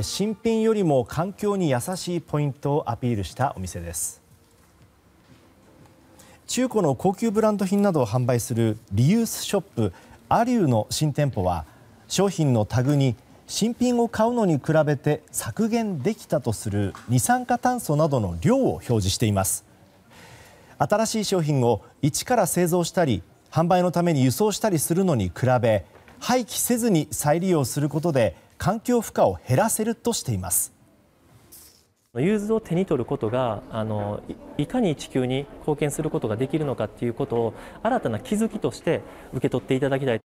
新品よりも環境に優しいポイントをアピールしたお店です。中古の高級ブランド品などを販売するリユースショップアリューの新店舗は商品のタグに新品を買うのに比べて削減できたとする二酸化炭素などの量を表示しています。新しい商品を一から製造したり販売のために輸送したりするのに比べ廃棄せずに再利用することで環境負荷を減らせるとしています。融通を手に取ることがあのいかに地球に貢献することができるのかっていうことを新たな気づきとして受け取っていただきたい。